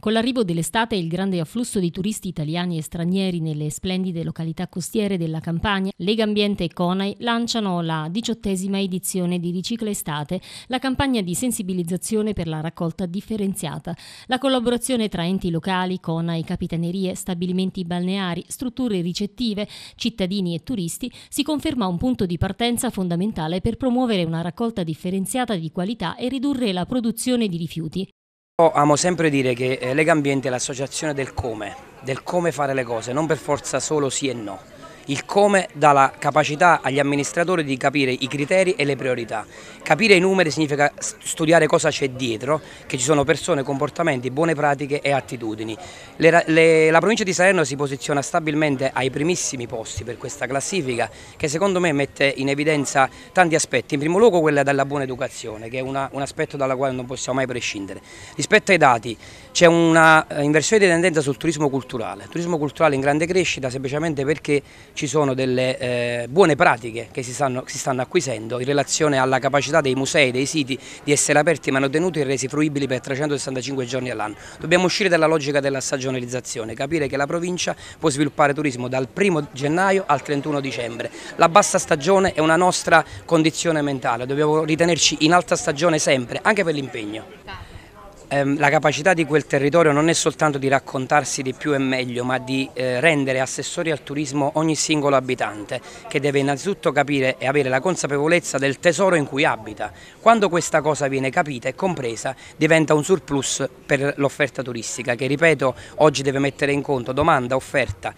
Con l'arrivo dell'estate e il grande afflusso di turisti italiani e stranieri nelle splendide località costiere della Campania, Lega Ambiente e Conai lanciano la diciottesima edizione di Ricicla Estate, la campagna di sensibilizzazione per la raccolta differenziata. La collaborazione tra enti locali, Conai, capitanerie, stabilimenti balneari, strutture ricettive, cittadini e turisti si conferma un punto di partenza fondamentale per promuovere una raccolta differenziata di qualità e ridurre la produzione di rifiuti amo sempre dire che eh, Lega Ambiente è l'associazione del come, del come fare le cose, non per forza solo sì e no il come dà la capacità agli amministratori di capire i criteri e le priorità. Capire i numeri significa studiare cosa c'è dietro, che ci sono persone, comportamenti, buone pratiche e attitudini. Le, le, la provincia di Salerno si posiziona stabilmente ai primissimi posti per questa classifica che secondo me mette in evidenza tanti aspetti, in primo luogo quella della buona educazione che è una, un aspetto dalla quale non possiamo mai prescindere. Rispetto ai dati c'è una eh, inversione di tendenza sul turismo culturale, Il turismo culturale in grande crescita semplicemente perché ci sono delle eh, buone pratiche che si stanno, si stanno, acquisendo in relazione alla capacità dei musei, dei siti di essere aperti mantenuti e resi fruibili per 365 giorni all'anno. Dobbiamo uscire dalla logica della stagionalizzazione, capire che la provincia può sviluppare turismo dal 1 gennaio al 31 dicembre. La bassa stagione è una nostra condizione mentale, dobbiamo ritenerci in alta stagione sempre, anche per l'impegno ehm, la capacità di quel territorio non è soltanto di raccontarsi di più e meglio, ma di eh, rendere assessori al turismo ogni singolo abitante, che deve innanzitutto capire e avere la consapevolezza del tesoro in cui abita. Quando questa cosa viene capita e compresa, diventa un surplus per l'offerta turistica, che ripeto, oggi deve mettere in conto domanda, offerta,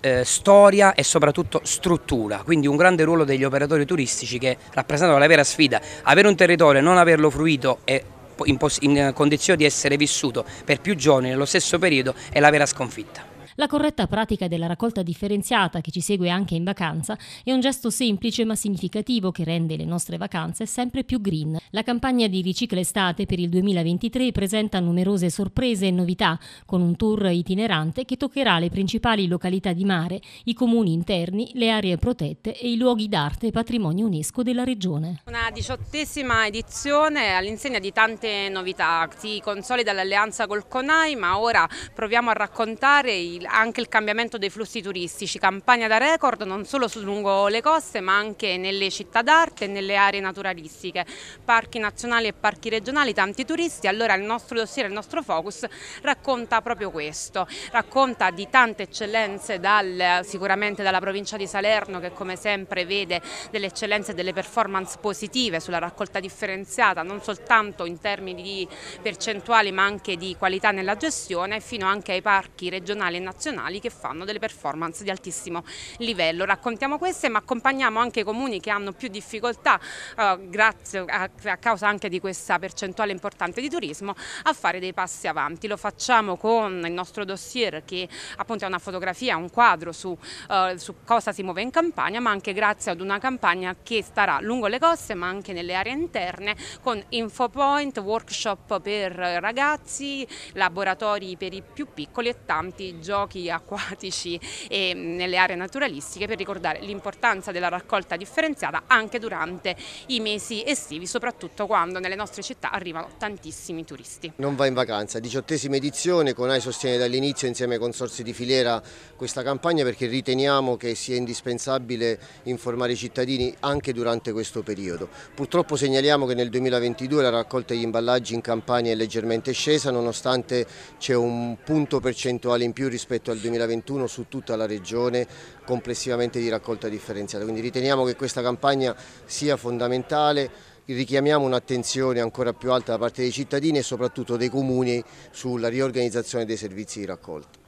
eh, storia e soprattutto struttura, quindi un grande ruolo degli operatori turistici che rappresentano la vera sfida. Avere un territorio e non averlo fruito è in, eh, condizione di essere vissuto per più giorni nello stesso periodo è la vera sconfitta. La corretta pratica della raccolta differenziata, che ci segue anche in vacanza, è un gesto semplice ma significativo che rende le nostre vacanze sempre più green. La campagna di Ricicla Estate per il 2023 presenta numerose sorprese e novità, con un tour itinerante che toccherà le principali località di mare, i comuni interni, le aree protette e i luoghi d'arte e patrimonio UNESCO della regione. Una diciottesima edizione all'insegna di tante novità, si consolida l'alleanza col CONAI, ma ora proviamo a raccontare il anche il cambiamento dei flussi turistici, campagna da record non solo lungo le coste ma anche nelle città d'arte e nelle aree naturalistiche, parchi nazionali e parchi regionali, tanti turisti, allora il nostro dossier, il nostro focus racconta proprio questo, racconta di tante eccellenze dal, sicuramente dalla provincia di Salerno che come sempre vede delle eccellenze e delle performance positive sulla raccolta differenziata non soltanto in termini di percentuali ma anche di qualità nella gestione fino anche ai parchi regionali e nazionali nazionali che fanno delle performance di altissimo livello. Raccontiamo queste ma accompagniamo anche i comuni che hanno più difficoltà eh, grazie a, a, causa anche di questa percentuale importante di turismo a fare dei passi avanti. Lo facciamo con il nostro dossier che appunto è una fotografia, un quadro su, eh, su cosa si muove in campagna ma anche grazie ad una campagna che starà lungo le coste ma anche nelle aree interne con infopoint, workshop per ragazzi, laboratori per i più piccoli e tanti giochi giochi acquatici e mm, nelle aree naturalistiche per ricordare l'importanza della raccolta differenziata anche durante i mesi estivi, soprattutto quando nelle nostre città arrivano tantissimi turisti. Non va in vacanza, diciottesima edizione, Conai sostiene dall'inizio insieme ai consorsi di filiera questa campagna perché riteniamo che sia indispensabile informare i cittadini anche durante questo periodo. Purtroppo segnaliamo che nel 2022 la raccolta degli imballaggi in campagna è leggermente scesa nonostante c'è un punto percentuale in più rispetto rispetto al 2021 su tutta la regione complessivamente di raccolta differenziata. Quindi riteniamo che questa campagna sia fondamentale richiamiamo un'attenzione ancora più alta da parte dei cittadini e soprattutto dei comuni sulla riorganizzazione dei servizi di raccolta.